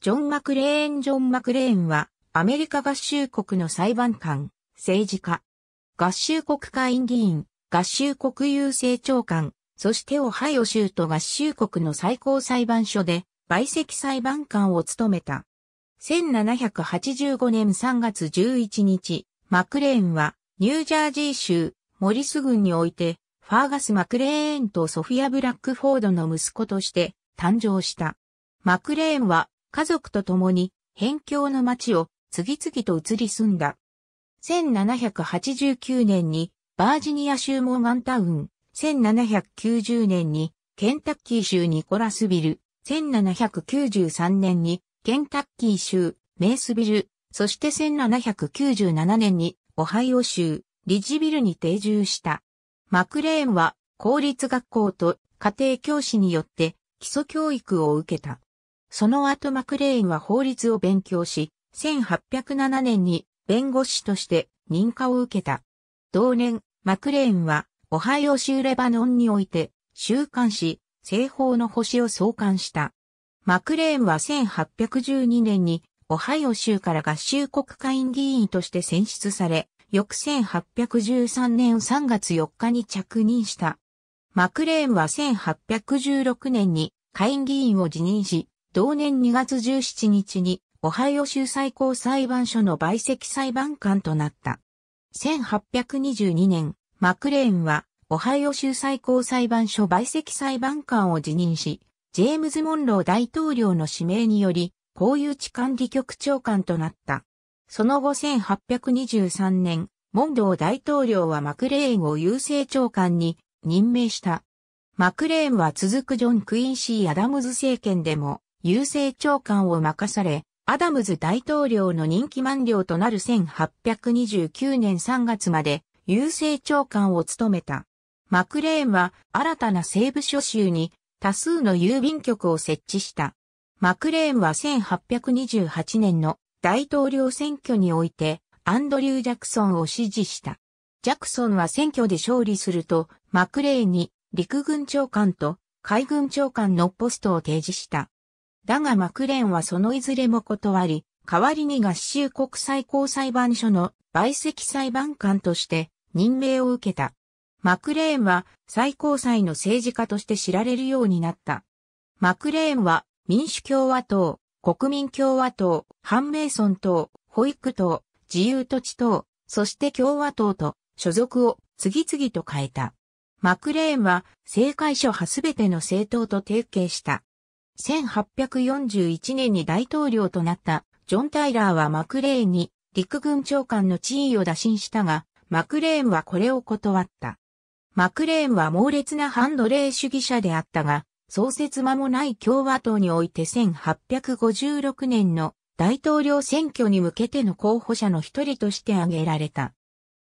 ジョン・マクレーン・ジョン・マクレーンは、アメリカ合衆国の裁判官、政治家、合衆国会議員、合衆国郵政長官、そしてオハイオ州と合衆国の最高裁判所で、陪席裁判官を務めた。1785年3月11日、マクレーンは、ニュージャージー州、モリス郡において、ファーガス・マクレーンとソフィア・ブラックフォードの息子として誕生した。マクレーンは家族と共に、辺境の町を次々と移り住んだ。1789年にバージニア州モーガンタウン、1790年にケンタッキー州ニコラスビル、1793年にケンタッキー州メースビル、そして1797年にオハイオ州リジビルに定住した。マクレーンは公立学校と家庭教師によって基礎教育を受けた。その後マクレインは法律を勉強し、1807年に弁護士として認可を受けた。同年、マクレーンは、オハイオ州レバノンにおいて、週刊誌、西方の星を創刊した。マクレーンは1812年に、オハイオ州から合衆国会員議員として選出され、翌1813年3月4日に着任した。マクレーンは1816年に会員議員を辞任し、同年2月17日に、オハイオ州最高裁判所の陪席裁判官となった。1822年、マクレーンは、オハイオ州最高裁判所陪席裁判官を辞任し、ジェームズ・モンロー大統領の指名により、公有地管理局長官となった。その後1823年、モンロー大統領はマクレーンを郵政長官に任命した。マクレーンは続くジョン・クインシー・アダムズ政権でも郵政長官を任され、アダムズ大統領の任期満了となる1829年3月まで郵政長官を務めた。マクレーンは新たな西部諸州に多数の郵便局を設置した。マクレーンは1828年の大統領選挙においてアンドリュー・ジャクソンを支持した。ジャクソンは選挙で勝利するとマクレーンに陸軍長官と海軍長官のポストを提示した。だがマクレーンはそのいずれも断り、代わりに合衆国最高裁判所の陪席裁判官として任命を受けた。マクレーンは最高裁の政治家として知られるようになった。マクレーンは民主共和党、国民共和党、反米村党、保育党、自由土地党、そして共和党と所属を次々と変えた。マクレーンは政界所派すべての政党と提携した。1841年に大統領となったジョン・タイラーはマクレーンに陸軍長官の地位を打診したが、マクレーンはこれを断った。マクレーンは猛烈な反奴隷主義者であったが、創設間もない共和党において1856年の大統領選挙に向けての候補者の一人として挙げられた。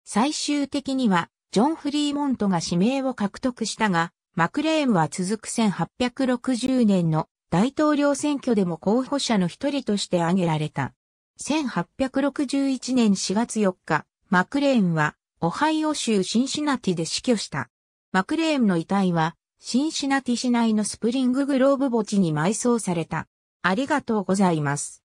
最終的には、ジョン・フリーモントが指名を獲得したが、マクレーンは続く1860年の大統領選挙でも候補者の一人として挙げられた。1861年4月4日、マクレーンは、オハイオ州シンシナティで死去した。マクレーンの遺体は、シンシナティ市内のスプリンググローブ墓地に埋葬された。ありがとうございます。